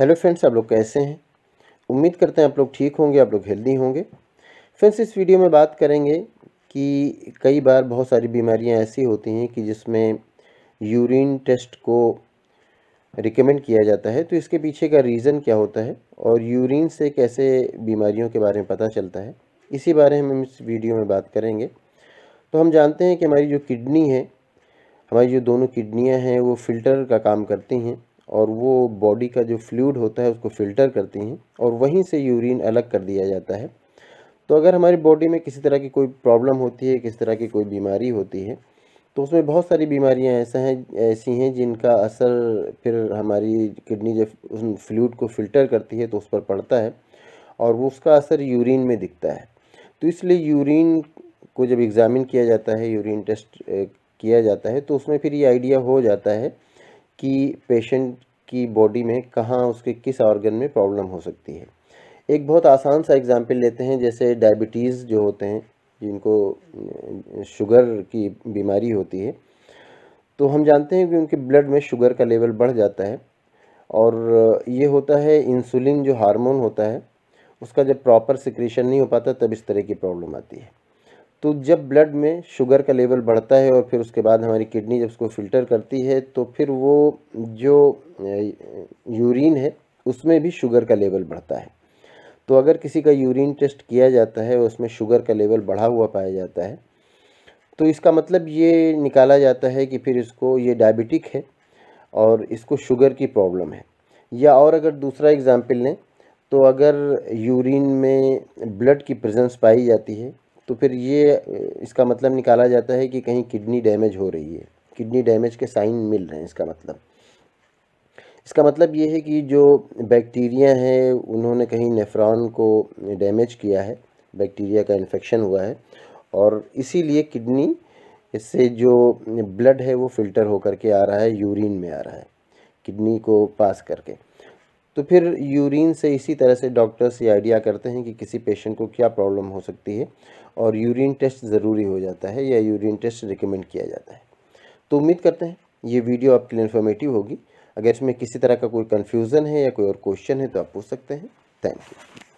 hello friends आप लोग कैसे हैं उम्मीद करते हैं आप लोग ठीक होंगे आप लोग हेल्दी होंगे फ्रेंड्स इस वीडियो में बात करेंगे कि कई बार बहुत सारी बीमारियां ऐसी होती हैं कि जिसमें यूरिन टेस्ट को रिकमेंड किया जाता है तो इसके पीछे का रीज़न क्या होता है और यूरिन से कैसे बीमारियों के बारे में पता चलता है इसी बारे में हम इस वीडियो में बात करेंगे तो हम जानते हैं कि हमारी जो किडनी है हमारी जो दोनों किडनियाँ हैं वो फ़िल्टर का काम करती हैं और वो बॉडी का जो फ्लूड होता है उसको फ़िल्टर करती हैं और वहीं से यूरिन अलग कर दिया जाता है तो अगर हमारी बॉडी में किसी तरह की कोई प्रॉब्लम होती है किसी तरह की कोई बीमारी होती है तो उसमें बहुत सारी बीमारियां ऐसा हैं ऐसी हैं जिनका असर फिर हमारी किडनी जब उन फ्लूड को फ़िल्टर करती है तो उस पर पड़ता है और वो उसका असर यूरिन में दिखता है तो इसलिए यूरिन को जब एग्ज़ामिन किया जाता है यूरिन टेस्ट किया जाता है तो उसमें फिर ये आइडिया हो जाता है कि पेशेंट की बॉडी में कहाँ उसके किस ऑर्गन में प्रॉब्लम हो सकती है एक बहुत आसान सा एग्ज़ाम्पल लेते हैं जैसे डायबिटीज़ जो होते हैं जिनको शुगर की बीमारी होती है तो हम जानते हैं कि उनके ब्लड में शुगर का लेवल बढ़ जाता है और ये होता है इंसुलिन जो हार्मोन होता है उसका जब प्रॉपर सिक्रेशन नहीं हो पाता तब इस तरह की प्रॉब्लम आती है तो जब ब्लड में शुगर का लेवल बढ़ता है और फिर उसके बाद हमारी किडनी जब उसको फ़िल्टर करती है तो फिर वो जो यूरिन है उसमें भी शुगर का लेवल बढ़ता है तो अगर किसी का यूरिन टेस्ट किया जाता है उसमें शुगर का लेवल बढ़ा हुआ पाया जाता है तो इसका मतलब ये निकाला जाता है कि फिर इसको ये डायबिटिक है और इसको शुगर की प्रॉब्लम है या और अगर दूसरा एग्ज़ाम्पल लें तो अगर यूरिन में ब्लड की प्रेजेंस पाई जाती है तो फिर ये इसका मतलब निकाला जाता है कि कहीं किडनी डैमेज हो रही है किडनी डैमेज के साइन मिल रहे हैं इसका मतलब इसका मतलब ये है कि जो बैक्टीरिया है उन्होंने कहीं नेफ्रॉन को डैमेज किया है बैक्टीरिया का इन्फेक्शन हुआ है और इसीलिए किडनी इससे जो ब्लड है वो फ़िल्टर होकर के आ रहा है यूरिन में आ रहा है किडनी को पास करके तो फिर यूरिन से इसी तरह से डॉक्टर्स ये आइडिया करते हैं कि किसी पेशेंट को क्या प्रॉब्लम हो सकती है और यूरिन टेस्ट ज़रूरी हो जाता है या यूरिन टेस्ट रिकमेंड किया जाता है तो उम्मीद करते हैं ये वीडियो आपके लिए इन्फॉर्मेटिव होगी अगर इसमें किसी तरह का कोई कन्फ्यूज़न है या कोई और क्वेश्चन है तो आप पूछ सकते हैं थैंक यू